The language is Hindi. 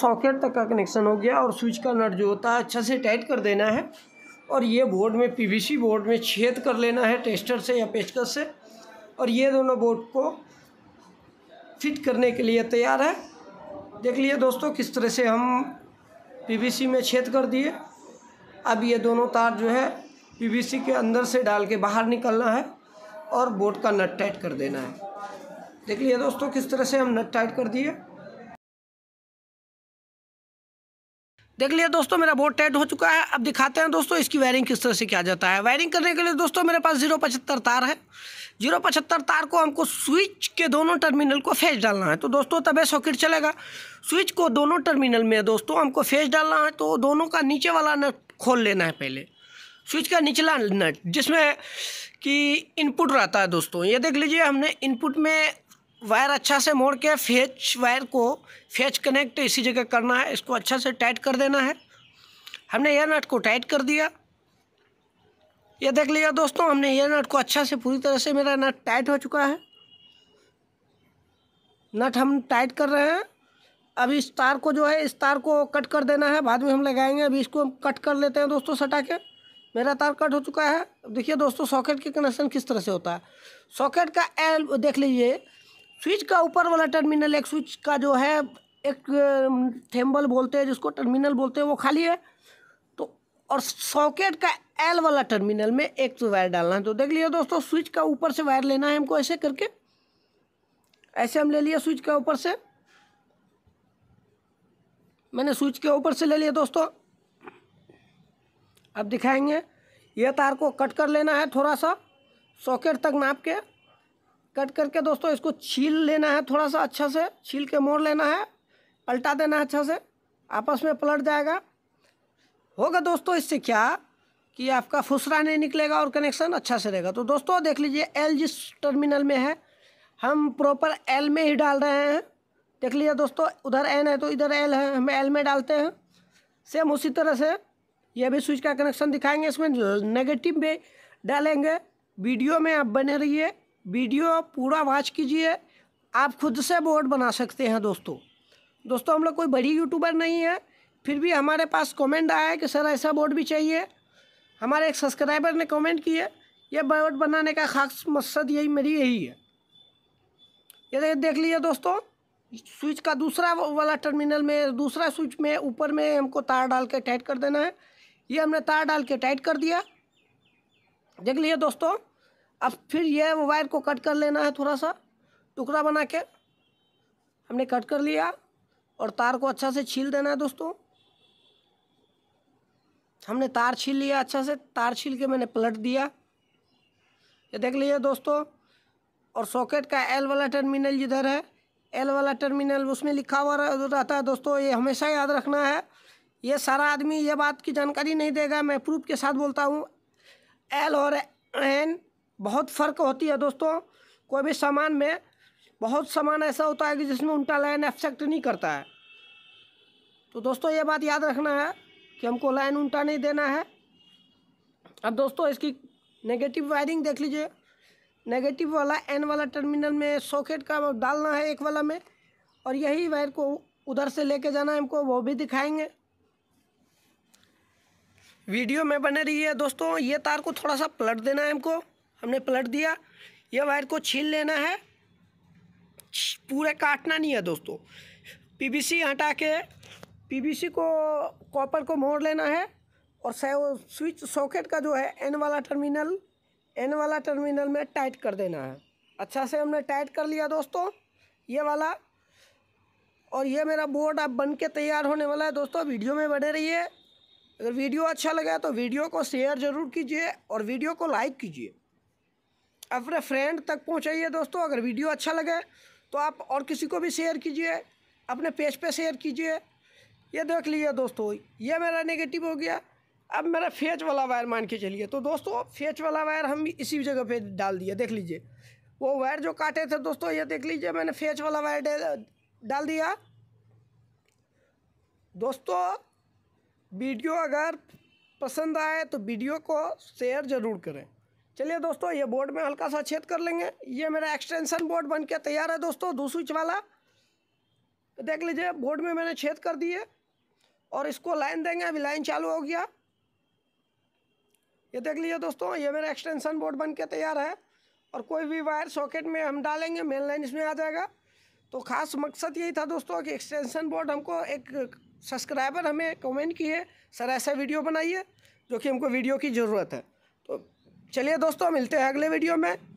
सॉकेट तक का कनेक्शन हो गया और स्विच का नट जो होता है अच्छे से टाइट कर देना है और ये बोर्ड में पीवीसी बोर्ड में छेद कर लेना है टेस्टर से या पेचकस से और ये दोनों बोर्ड को फिट करने के लिए तैयार है देख लिए दोस्तों किस तरह से हम पीवीसी में छेद कर दिए अब ये दोनों तार जो है पीवीसी के अंदर से डाल के बाहर निकलना है और बोर्ड का नट टाइट कर देना है देख लिए दोस्तों किस तरह से हम नट टाइट कर दिए देख लिया दोस्तों मेरा बोर्ड टाइट हो चुका है अब दिखाते हैं दोस्तों इसकी वायरिंग किस तरह से किया जाता है वायरिंग करने के लिए दोस्तों मेरे पास जीरो पचहत्तर तार है जीरो पचहत्तर तार को हमको स्विच के दोनों टर्मिनल को फेज डालना है तो दोस्तों तब सॉकेट चलेगा स्विच को दोनों टर्मिनल में दोस्तों हमको फेज डालना है तो दोनों का नीचे वाला नट खोल लेना है पहले स्विच का निचला नट जिसमें कि इनपुट रहता है दोस्तों ये देख लीजिए हमने इनपुट में वायर अच्छा से मोड़ के फेच वायर को फेच कनेक्ट इसी जगह करना है इसको अच्छा से टाइट कर देना है हमने एयर नट को टाइट कर दिया ये देख लिया दोस्तों हमने एयर नट को अच्छा से पूरी तरह से मेरा नट टाइट हो चुका है नट हम टाइट कर रहे हैं अब इस तार को जो है इस तार को कट कर देना है बाद में हम लगाएंगे अभी इसको हम कट कर लेते हैं दोस्तों सटा के मेरा तार कट हो चुका है देखिए दोस्तों सॉकेट के कनेक्शन किस तरह से होता है सॉकेट का एल देख लीजिए स्विच का ऊपर वाला टर्मिनल एक स्विच का जो है एक थेम्बल बोलते हैं जिसको टर्मिनल बोलते हैं वो खाली है तो और सॉकेट का एल वाला टर्मिनल में एक तो वायर डालना है तो देख लिया दोस्तों स्विच का ऊपर से वायर लेना है हमको ऐसे करके ऐसे हम ले लिया स्विच के ऊपर से मैंने स्विच के ऊपर से ले लिया दोस्तों अब दिखाएंगे यह तार को कट कर लेना है थोड़ा सा सॉकेट तक नाप के कट करके दोस्तों इसको छील लेना है थोड़ा सा अच्छा से छील के मोड़ लेना है पलटा देना है अच्छा से आपस में पलट जाएगा होगा दोस्तों इससे क्या कि आपका फुसरा नहीं निकलेगा और कनेक्शन अच्छा से रहेगा तो दोस्तों देख लीजिए एल जिस टर्मिनल में है हम प्रॉपर एल में ही डाल रहे हैं देख लीजिए दोस्तों उधर एन है तो इधर एल है हम एल में डालते हैं सेम उसी तरह से यह भी स्विच का कनेक्शन दिखाएंगे इसमें नेगेटिव भी डालेंगे वीडियो में आप बने रहिए वीडियो पूरा वॉच कीजिए आप खुद से बोर्ड बना सकते हैं दोस्तों दोस्तों हम लोग कोई बड़ी यूट्यूबर नहीं है फिर भी हमारे पास कमेंट आया है कि सर ऐसा बोर्ड भी चाहिए हमारे एक सब्सक्राइबर ने कमेंट किए यह बोर्ड बनाने का खास मकसद यही मेरी यही है ये देख लीजिए दोस्तों स्विच का दूसरा वाला टर्मिनल में दूसरा स्विच में ऊपर में हमको तार डाल के टाइट कर देना है ये हमने तार डाल के टाइट कर दिया देख लीजिए दोस्तों अब फिर ये वायर को कट कर लेना है थोड़ा सा टुकड़ा बना के हमने कट कर लिया और तार को अच्छा से छील देना है दोस्तों हमने तार छील लिया अच्छा से तार छील के मैंने पलट दिया ये देख लीजिए दोस्तों और सॉकेट का एल वाला टर्मिनल जिधर है एल वाला टर्मिनल उसमें लिखा हुआ रहता है दोस्तों ये हमेशा याद रखना है ये सारा आदमी ये बात की जानकारी नहीं देगा मैं प्रूफ के साथ बोलता हूँ एल और एन बहुत फ़र्क होती है दोस्तों कोई भी सामान में बहुत सामान ऐसा होता है कि जिसमें उल्टा लाइन एफेक्ट नहीं करता है तो दोस्तों ये बात याद रखना है कि हमको लाइन उल्टा नहीं देना है अब दोस्तों इसकी नेगेटिव वायरिंग देख लीजिए नेगेटिव वाला एन वाला टर्मिनल में सॉकेट का डालना है एक वाला में और यही वायर को उधर से लेके जाना है हमको वो भी दिखाएंगे वीडियो में बने रहिए दोस्तों ये तार को थोड़ा सा पलट देना है हमको हमने पलट दिया यह वायर को छील लेना है पूरे काटना नहीं है दोस्तों पीबीसी हटा के पीबीसी को कॉपर को मोड़ लेना है और स्विच सॉकेट का जो है एन वाला टर्मिनल एन वाला टर्मिनल में टाइट कर देना है अच्छा से हमने टाइट कर लिया दोस्तों ये वाला और ये मेरा बोर्ड अब बन के तैयार होने वाला है दोस्तों वीडियो में बने रहिए अगर वीडियो अच्छा लगा तो वीडियो को शेयर ज़रूर कीजिए और वीडियो को लाइक कीजिए अपने फ्रेंड तक पहुँचाइए दोस्तों अगर वीडियो अच्छा लगे तो आप और किसी को भी शेयर कीजिए अपने पेज पे शेयर कीजिए ये देख लीजिए दोस्तों ये मेरा नेगेटिव हो गया अब मेरा फेच वाला वायर मान के चलिए तो दोस्तों फेच वाला वायर हम इसी जगह पे डाल दिया देख लीजिए वो वायर जो काटे थे दोस्तों ये देख लीजिए मैंने फेच वाला वायर डाल दिया दोस्तों वीडियो अगर पसंद आए तो वीडियो को शेयर ज़रूर करें चलिए दोस्तों ये बोर्ड में हल्का सा छेद कर लेंगे ये मेरा एक्सटेंशन बोर्ड बन के तैयार है दोस्तों दो स्विच वाला तो देख लीजिए बोर्ड में मैंने छेद कर दिए और इसको लाइन देंगे अभी लाइन चालू हो गया ये देख लीजिए दोस्तों ये मेरा एक्सटेंशन बोर्ड बन के तैयार है और कोई भी वायर सॉकेट में हम डालेंगे मेन लाइन इसमें आ जाएगा तो ख़ास मकसद यही था दोस्तों कि एक्सटेंशन बोर्ड हमको एक सब्सक्राइबर हमें कमेंट किए सर ऐसा वीडियो बनाइए जो कि हमको वीडियो की ज़रूरत है तो चलिए दोस्तों मिलते हैं अगले वीडियो में